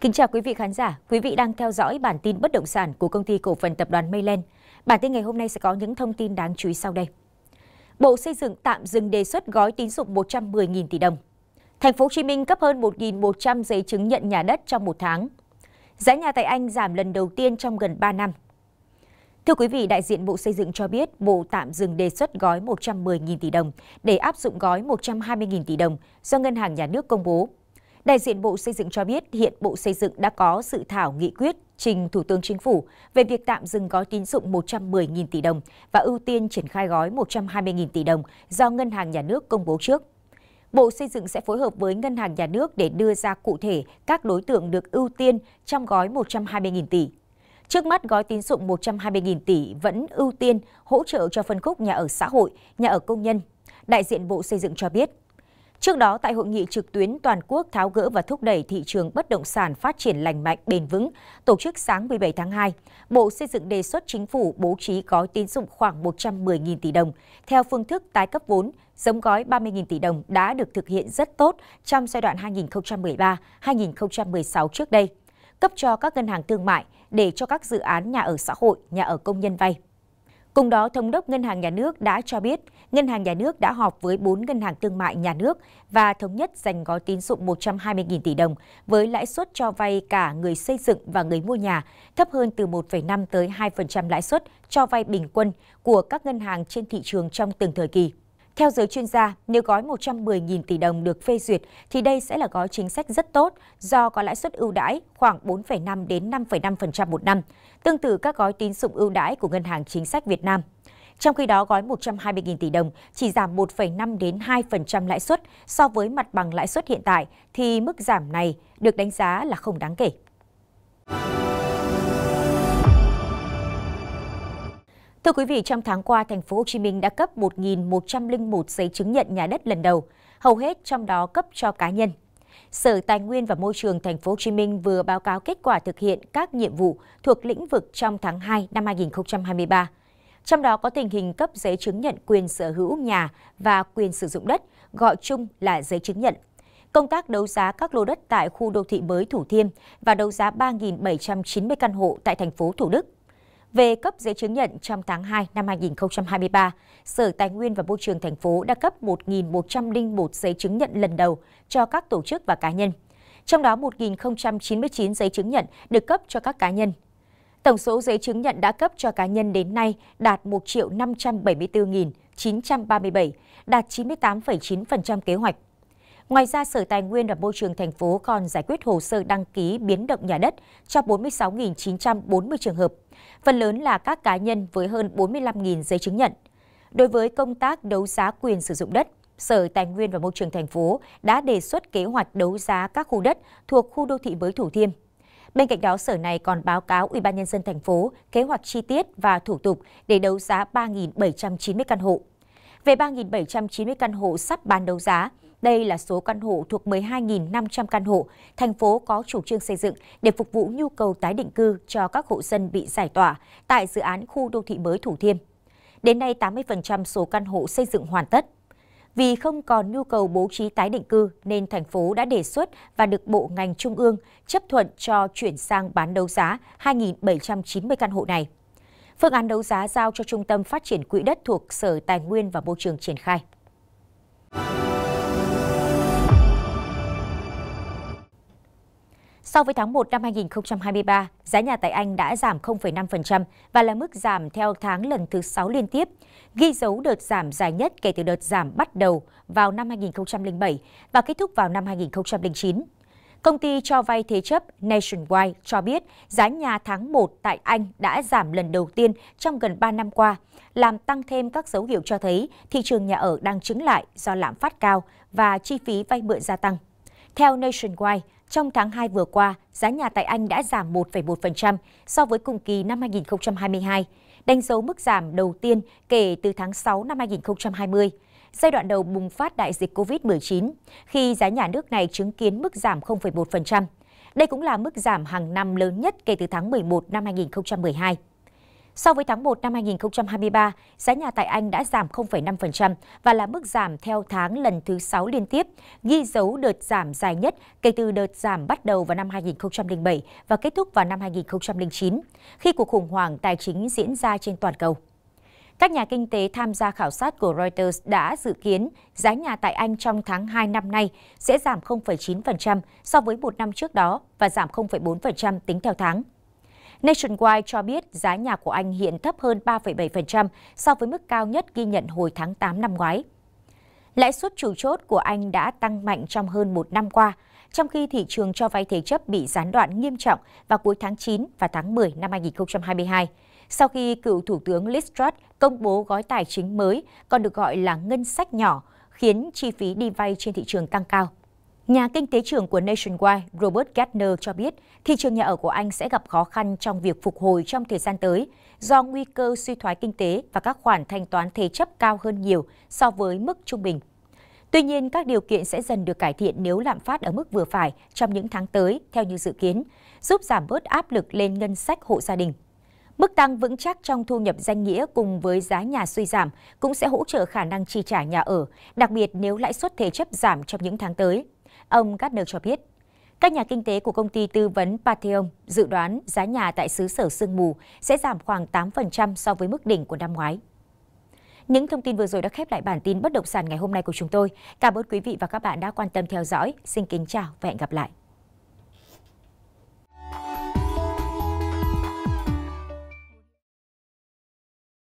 Kính chào quý vị khán giả, quý vị đang theo dõi bản tin bất động sản của công ty cổ phần tập đoàn Mayland. Bản tin ngày hôm nay sẽ có những thông tin đáng chú ý sau đây. Bộ Xây dựng tạm dừng đề xuất gói tín dụng 110.000 tỷ đồng. Thành phố Hồ Chí Minh cấp hơn 1.100 giấy chứng nhận nhà đất trong một tháng. Giá nhà tại Anh giảm lần đầu tiên trong gần 3 năm. Thưa quý vị, đại diện Bộ Xây dựng cho biết Bộ tạm dừng đề xuất gói 110.000 tỷ đồng để áp dụng gói 120.000 tỷ đồng do Ngân hàng Nhà nước công bố Đại diện Bộ Xây dựng cho biết hiện Bộ Xây dựng đã có sự thảo nghị quyết trình Thủ tướng Chính phủ về việc tạm dừng gói tín dụng 110.000 tỷ đồng và ưu tiên triển khai gói 120.000 tỷ đồng do Ngân hàng Nhà nước công bố trước. Bộ Xây dựng sẽ phối hợp với Ngân hàng Nhà nước để đưa ra cụ thể các đối tượng được ưu tiên trong gói 120.000 tỷ. Trước mắt, gói tín dụng 120.000 tỷ vẫn ưu tiên hỗ trợ cho phân khúc nhà ở xã hội, nhà ở công nhân. Đại diện Bộ Xây dựng cho biết, Trước đó, tại hội nghị trực tuyến toàn quốc tháo gỡ và thúc đẩy thị trường bất động sản phát triển lành mạnh bền vững, tổ chức sáng 17 tháng 2, Bộ Xây dựng đề xuất chính phủ bố trí gói tín dụng khoảng 110.000 tỷ đồng theo phương thức tái cấp vốn, giống gói 30.000 tỷ đồng đã được thực hiện rất tốt trong giai đoạn 2013-2016 trước đây, cấp cho các ngân hàng thương mại để cho các dự án nhà ở xã hội, nhà ở công nhân vay. Cùng đó, Thống đốc Ngân hàng Nhà nước đã cho biết, Ngân hàng Nhà nước đã họp với 4 ngân hàng thương mại nhà nước và thống nhất dành gói tín dụng 120.000 tỷ đồng với lãi suất cho vay cả người xây dựng và người mua nhà thấp hơn từ 1,5 tới 2% lãi suất cho vay bình quân của các ngân hàng trên thị trường trong từng thời kỳ. Theo giới chuyên gia, nếu gói 110.000 tỷ đồng được phê duyệt thì đây sẽ là gói chính sách rất tốt do có lãi suất ưu đãi khoảng 4,5 đến 5,5% một năm tương tự các gói tín dụng ưu đãi của Ngân hàng Chính sách Việt Nam. Trong khi đó, gói 120.000 tỷ đồng chỉ giảm 1,5 đến 2% lãi suất so với mặt bằng lãi suất hiện tại thì mức giảm này được đánh giá là không đáng kể. Thưa quý vị, trong tháng qua, thành phố Hồ Chí Minh đã cấp 1.101 giấy chứng nhận nhà đất lần đầu, hầu hết trong đó cấp cho cá nhân. Sở Tài nguyên và Môi trường Thành phố Hồ Chí Minh vừa báo cáo kết quả thực hiện các nhiệm vụ thuộc lĩnh vực trong tháng 2 năm 2023. Trong đó có tình hình cấp giấy chứng nhận quyền sở hữu nhà và quyền sử dụng đất, gọi chung là giấy chứng nhận. Công tác đấu giá các lô đất tại khu đô thị mới Thủ Thiêm và đấu giá 3.790 căn hộ tại thành phố Thủ Đức về cấp giấy chứng nhận trong tháng 2 năm 2023, Sở Tài nguyên và Môi trường thành phố đã cấp 1.101 giấy chứng nhận lần đầu cho các tổ chức và cá nhân. Trong đó 1.099 giấy chứng nhận được cấp cho các cá nhân. Tổng số giấy chứng nhận đã cấp cho cá nhân đến nay đạt 1.574.937, đạt 98,9% kế hoạch. Ngoài ra, Sở Tài nguyên và Môi trường thành phố còn giải quyết hồ sơ đăng ký biến động nhà đất cho 46.940 trường hợp phần lớn là các cá nhân với hơn 45.000 giấy chứng nhận. Đối với công tác đấu giá quyền sử dụng đất, Sở Tài nguyên và Môi trường thành phố đã đề xuất kế hoạch đấu giá các khu đất thuộc khu đô thị mới Thủ Thiêm. Bên cạnh đó, Sở này còn báo cáo Ủy ban nhân dân thành phố kế hoạch chi tiết và thủ tục để đấu giá 3.790 căn hộ. Về 3.790 căn hộ sắp bán đấu giá, đây là số căn hộ thuộc 12.500 căn hộ thành phố có chủ trương xây dựng để phục vụ nhu cầu tái định cư cho các hộ dân bị giải tỏa tại dự án khu đô thị mới Thủ Thiêm. Đến nay, 80% số căn hộ xây dựng hoàn tất. Vì không còn nhu cầu bố trí tái định cư nên thành phố đã đề xuất và được Bộ ngành Trung ương chấp thuận cho chuyển sang bán đấu giá 2.790 căn hộ này. Phương án đấu giá giao cho Trung tâm Phát triển Quỹ đất thuộc Sở Tài nguyên và Môi trường triển khai. So với tháng 1 năm 2023, giá nhà tại Anh đã giảm 0,5% và là mức giảm theo tháng lần thứ 6 liên tiếp, ghi dấu đợt giảm dài nhất kể từ đợt giảm bắt đầu vào năm 2007 và kết thúc vào năm 2009. Công ty cho vay thế chấp Nationwide cho biết giá nhà tháng 1 tại Anh đã giảm lần đầu tiên trong gần 3 năm qua, làm tăng thêm các dấu hiệu cho thấy thị trường nhà ở đang chứng lại do lạm phát cao và chi phí vay mượn gia tăng. Theo Nationwide, trong tháng 2 vừa qua, giá nhà tại Anh đã giảm 1,1% so với cùng kỳ năm 2022, đánh dấu mức giảm đầu tiên kể từ tháng 6 năm 2020, giai đoạn đầu bùng phát đại dịch COVID-19, khi giá nhà nước này chứng kiến mức giảm 0,1%. Đây cũng là mức giảm hàng năm lớn nhất kể từ tháng 11 năm 2012. So với tháng 1 năm 2023, giá nhà tại Anh đã giảm 0,5% và là mức giảm theo tháng lần thứ 6 liên tiếp, ghi dấu đợt giảm dài nhất kể từ đợt giảm bắt đầu vào năm 2007 và kết thúc vào năm 2009, khi cuộc khủng hoảng tài chính diễn ra trên toàn cầu. Các nhà kinh tế tham gia khảo sát của Reuters đã dự kiến giá nhà tại Anh trong tháng 2 năm nay sẽ giảm 0,9% so với một năm trước đó và giảm 0,4% tính theo tháng. Nationwide cho biết giá nhà của Anh hiện thấp hơn 3,7% so với mức cao nhất ghi nhận hồi tháng 8 năm ngoái. Lãi suất chủ chốt của Anh đã tăng mạnh trong hơn một năm qua, trong khi thị trường cho vay thế chấp bị gián đoạn nghiêm trọng vào cuối tháng 9 và tháng 10 năm 2022, sau khi cựu Thủ tướng Liz Truss công bố gói tài chính mới còn được gọi là ngân sách nhỏ, khiến chi phí đi vay trên thị trường tăng cao. Nhà kinh tế trưởng của Nationwide Robert Gardner cho biết thị trường nhà ở của Anh sẽ gặp khó khăn trong việc phục hồi trong thời gian tới do nguy cơ suy thoái kinh tế và các khoản thanh toán thế chấp cao hơn nhiều so với mức trung bình. Tuy nhiên, các điều kiện sẽ dần được cải thiện nếu lạm phát ở mức vừa phải trong những tháng tới, theo như dự kiến, giúp giảm bớt áp lực lên ngân sách hộ gia đình. Mức tăng vững chắc trong thu nhập danh nghĩa cùng với giá nhà suy giảm cũng sẽ hỗ trợ khả năng chi trả nhà ở, đặc biệt nếu lãi suất thế chấp giảm trong những tháng tới. Ông Gardner cho biết, các nhà kinh tế của công ty tư vấn Patheon dự đoán giá nhà tại xứ sở sương mù sẽ giảm khoảng 8% so với mức đỉnh của năm ngoái. Những thông tin vừa rồi đã khép lại bản tin bất động sản ngày hôm nay của chúng tôi. Cảm ơn quý vị và các bạn đã quan tâm theo dõi. Xin kính chào và hẹn gặp lại.